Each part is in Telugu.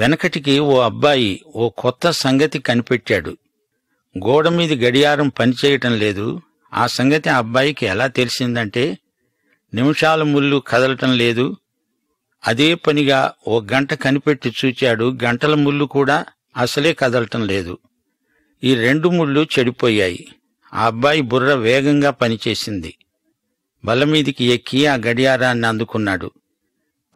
వెనకటికి ఓ అబ్బాయి ఓ కొత్త సంగతి కనిపెట్టాడు గోడ మీద గడియారం పనిచేయటం లేదు ఆ సంగతి ఆ అబ్బాయికి ఎలా తెలిసిందంటే నిమిషాల ముళ్ళు కదలటం లేదు అదే పనిగా ఓ గంట కనిపెట్టి చూచాడు గంటల ముళ్ళు కూడా అసలే కదలటం లేదు ఈ రెండు ముళ్ళు చెడిపోయాయి ఆ అబ్బాయి బుర్ర వేగంగా పనిచేసింది బలమీదికి ఎక్కి ఆ గడియారాన్ని అందుకున్నాడు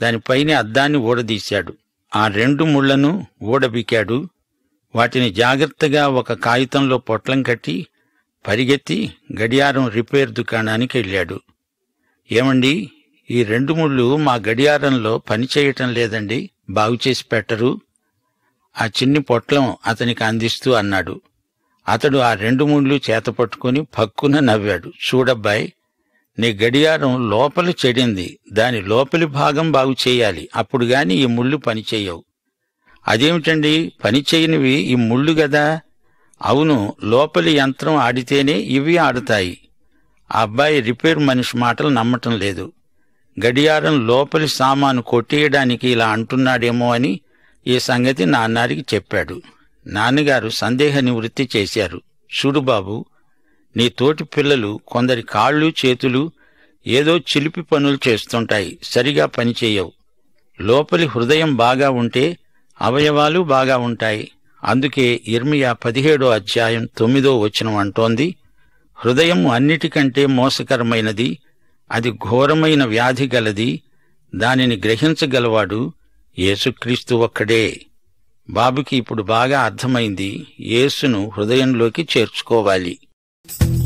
దానిపైనే అద్దాన్ని ఓడదీశాడు ఆ రెండు ముళ్లను ఊడబికాడు వాటిని జాగ్రత్తగా ఒక కాగితంలో పొట్లం కట్టి పరిగెత్తి గడియారం రిపేర్ దుకాణానికి వెళ్ళాడు ఏమండి ఈ రెండు ముళ్ళు మా గడియారంలో పనిచేయటం లేదండి బాగుచేసి పెట్టరు ఆ చిన్ని పొట్లం అతనికి అందిస్తూ అన్నాడు అతడు ఆ రెండు ముళ్ళు చేతపట్టుకుని పక్కున నవ్వాడు చూడబ్బాయి నీ గడియారం లోపలి చెడింది దాని లోపలి భాగం బాగు చేయాలి అప్పుడు గాని ఈ ముళ్ళు పనిచేయవు అదేమిటండి పనిచేయనివి ఈ ముళ్ళు గదా అవును లోపలి యంత్రం ఆడితేనే ఇవి ఆడుతాయి ఆ అబ్బాయి రిపేర్ మనిషి మాటలు నమ్మటం లేదు గడియారం లోపలి సామాను కొట్టేయడానికి ఇలా అంటున్నాడేమో అని ఈ సంగతి నాన్నారికి చెప్పాడు నాన్నగారు సందేహ నివృత్తి చేశారు చూడుబాబు బాబు నీ తోటి పిల్లలు కొందరి కాళ్ళు చేతులు ఏదో చిలిపి పనులు చేస్తుంటాయి సరిగా పనిచేయవు లోపలి హృదయం బాగా ఉంటే అవయవాలు బాగా ఉంటాయి అందుకే ఇర్మియా పదిహేడో అధ్యాయం తొమ్మిదో వచనం అంటోంది హృదయం అన్నిటికంటే మోసకరమైనది అది ఘోరమైన వ్యాధి గలది దానిని గ్రహించగలవాడు యేసుక్రీస్తు ఒక్కడే బాబుకి ఇప్పుడు బాగా అర్థమైంది యేసును హృదయంలోకి చేర్చుకోవాలి Thank you.